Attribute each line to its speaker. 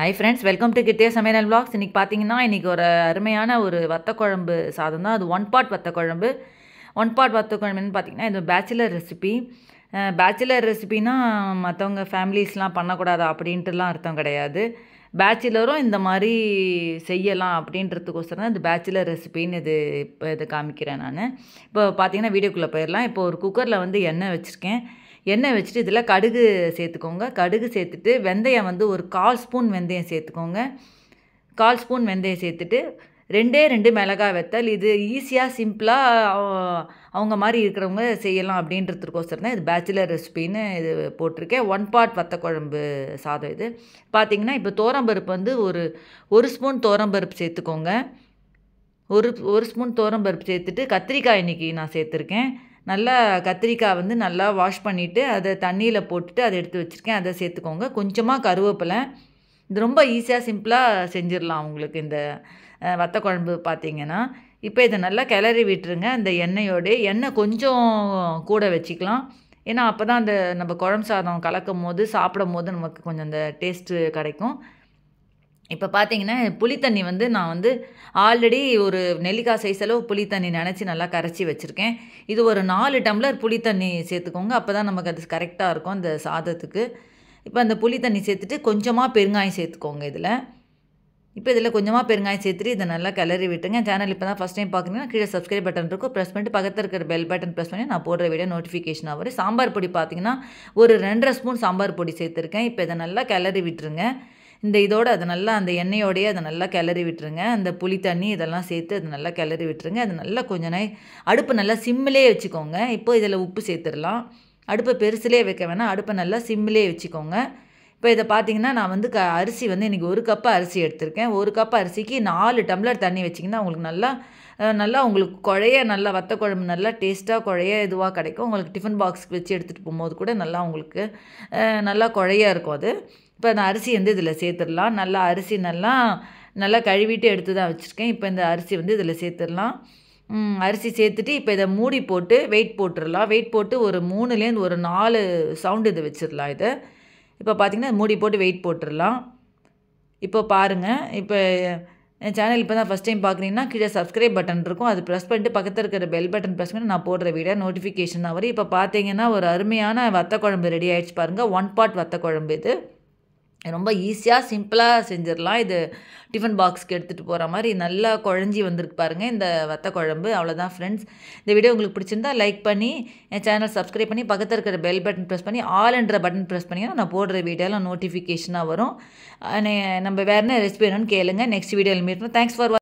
Speaker 1: high friends welcome to கித்தே சமையல் blogs இன்றைக்கி பார்த்தீங்கன்னா இன்றைக்கி ஒரு அருமையான ஒரு வத்த குழம்பு சாதம் தான் அது ஒன் பாட் வத்த குழம்பு ஒன் பாட் வத்த குழம்புன்னு பார்த்தீங்கன்னா இது பேச்சுலர் ரெசிபி பேச்சுலர் ரெசிபினா மற்றவங்க ஃபேமிலிஸ்லாம் பண்ணக்கூடாது அப்படின்ட்டுலாம் அர்த்தம் கிடையாது பேச்சுலரும் இந்த மாதிரி செய்யலாம் அப்படின்றதுக்கோசரம் தான் இந்த பேச்சுலர் ரெசிபின்னு இது இப்போ இது காமிக்கிறேன் நான் இப்போ பார்த்தீங்கன்னா வீடியோக்குள்ளே போயிடலாம் இப்போ ஒரு குக்கரில் வந்து எண்ணெய் வச்சுருக்கேன் எண்ணெய் வச்சுட்டு இதில் கடுகு சேர்த்துக்கோங்க கடுகு சேர்த்துட்டு வெந்தயம் வந்து ஒரு கால் ஸ்பூன் வெந்தயம் சேர்த்துக்கோங்க கால் ஸ்பூன் வெந்தயம் சேர்த்துட்டு ரெண்டே ரெண்டு மிளகாய் வெத்தல் இது ஈஸியாக சிம்பிளாக அவங்க மாதிரி இருக்கிறவங்க செய்யலாம் அப்படின்றதுக்கோசரம் தான் இது பேச்சுலர் ரெசிபின்னு இது போட்டிருக்கேன் ஒன் பார்ட் வத்த குழம்பு சாதம் இது பார்த்திங்கன்னா இப்போ தோரம்பருப்பு வந்து ஒரு ஒரு ஸ்பூன் தோரம்பருப்பு சேர்த்துக்கோங்க ஒரு ஒரு ஸ்பூன் தோரம்பருப்பு சேர்த்துட்டு கத்திரிக்காய் இன்றைக்கி நான் சேர்த்துருக்கேன் நல்லா கத்திரிக்காய் வந்து நல்லா வாஷ் பண்ணிவிட்டு அதை தண்ணியில் போட்டுட்டு அதை எடுத்து வச்சுருக்கேன் அதை சேர்த்துக்கோங்க கொஞ்சமாக கருவேப்பிலை இது ரொம்ப ஈஸியாக சிம்பிளாக செஞ்சிடலாம் உங்களுக்கு இந்த வத்த குழம்பு பார்த்தீங்கன்னா இப்போ இதை நல்லா கிளறி விட்டுருங்க அந்த எண்ணெயோடய எண்ணெய் கொஞ்சம் கூட வச்சுக்கலாம் ஏன்னா அப்போ தான் அந்த நம்ம குழம்பு சாதம் கலக்கும் போது சாப்பிடும் போது நமக்கு கொஞ்சம் அந்த டேஸ்ட்டு கிடைக்கும் இப்போ பார்த்தீங்கன்னா புளித்தண்ணி வந்து நான் வந்து ஆல்ரெடி ஒரு நெல்லிக்காய் சைஸ் அளவு புளித்தண்ணி நினச்சி நல்லா கரைச்சி வச்சுருக்கேன் இது ஒரு நாலு டம்ளர் புளித்தண்ணி சேர்த்துக்கோங்க அப்போ தான் நமக்கு அது கரெக்டாக இருக்கும் அந்த சாதத்துக்கு இப்போ அந்த புளித்தண்ணி சேர்த்துட்டு கொஞ்சமாக பெருங்காயம் சேர்த்துக்கோங்க இதில் இப்போ இதில் கொஞ்சமாக பெருங்காயம் சேர்த்துட்டு இதை நல்லா கிளறி விட்டுங்க சேனல் இப்போ தான் ஃபஸ்ட் டைம் பார்க்குறீங்கன்னா கீழே சப்ஸ்கிரைப் பட்டன் இருக்கும் ப்ரெஸ் பண்ணிட்டு பக்கத்தில் இருக்கிற பெல் பட்டன் ப்ரெஸ் பண்ணி நான் போடுற வீடியோ நோட்டிஃபிகேஷன் ஆகும் சாம்பார் பொடி பார்த்தீங்கன்னா ஒரு ரெண்டரை ஸ்பூன் சாம்பார் பொடி சேர்த்துருக்கேன் இப்போ இதை நல்லா கிளறி விட்டுருங்க இந்த இதோடு அதை நல்லா அந்த எண்ணெயோடையே அதை நல்லா கிளறி விட்டுருங்க அந்த புளி தண்ணி இதெல்லாம் சேர்த்து அதை நல்லா கிளறி விட்டுருங்க அது நல்லா கொஞ்ச நே அடுப்பு நல்லா சிம்மிலே வச்சுக்கோங்க இப்போ இதில் உப்பு சேர்த்துடலாம் அடுப்பை பெருசுலேயே வைக்க வேணாம் அடுப்பை நல்லா சிம்மிலே வச்சுக்கோங்க இப்போ இதை பார்த்தீங்கன்னா நான் வந்து க அரிசி வந்து இன்றைக்கி ஒரு கப்பு அரிசி எடுத்திருக்கேன் ஒரு கப்பு அரிசிக்கு நாலு டம்ளர் தண்ணி வச்சிங்கன்னா உங்களுக்கு நல்லா நல்லா உங்களுக்கு குழைய நல்லா வத்த குழம்பு நல்லா டேஸ்ட்டாக குழைய இதுவாக கிடைக்கும் உங்களுக்கு டிஃபன் பாக்ஸ்க்கு வச்சு எடுத்துகிட்டு போகும்போது கூட நல்லா உங்களுக்கு நல்லா குழையாக இருக்கும் அது இப்போ அந்த அரிசி வந்து இதில் சேர்த்துடலாம் நல்லா அரிசி நல்லா நல்லா கழுவிட்டு எடுத்து தான் வச்சுருக்கேன் இப்போ இந்த அரிசி வந்து இதில் சேர்த்துடலாம் அரிசி சேர்த்துட்டு இப்போ இதை மூடி போட்டு வெயிட் போட்டுடலாம் வெயிட் போட்டு ஒரு மூணுலேருந்து ஒரு நாலு சவுண்டு இதை வச்சிடலாம் இதை இப்போ பார்த்திங்கன்னா மூடி போட்டு வெயிட் போட்டுடலாம் இப்போ பாருங்கள் இப்போ என் சேனல் இப்போ தான் ஃபஸ்ட் டைம் பார்க்குறீங்கன்னா கீழே சப்ஸ்கிரைப் பட்டன் இருக்கும் அது ப்ரெஸ் பண்ணிட்டு பக்கத்தில் இருக்கிற பெல் பட்டன் ப்ரெஸ் பண்ணி நான் போடுற வீடியோ நோட்டிஃபிகேஷன் வரும் இப்போ பார்த்தீங்கன்னா ஒரு அருமையான வத்த குழம்பு ரெடி ஆகிடுச்சு பாருங்கள் ஒன் பாட் வத்த குழம்பு இது ரொம்ப ஈஸியாக சிம்பிளாக செஞ்சிடலாம் இது டிஃபன் பாக்ஸ்க்கு எடுத்துகிட்டு போகிற மாதிரி நல்லா குழஞ்சி வந்திருக்கு பாருங்கள் இந்த வத்த குழம்பு அவ்வளோதான் ஃப்ரெண்ட்ஸ் இந்த வீடியோ உங்களுக்கு பிடிச்சிருந்தா லைக் பண்ணி என் சேனல் சப்ஸ்கிரைப் பண்ணி பக்கத்தில் இருக்கிற பெல் பட்டன் ப்ரெஸ் பண்ணி ஆல் என்ற பட்டன் ப்ரெஸ் பண்ணிங்கன்னா நான் போடுற வீடியோலாம் நோட்டிஃபிகேஷனாக வரும் நம்ம வேறு என்ன ரெசிபி வேணும்னு கேளுங்க நெக்ஸ்ட் வீடியோவில் மீட் தேங்க்ஸ் ஃபார்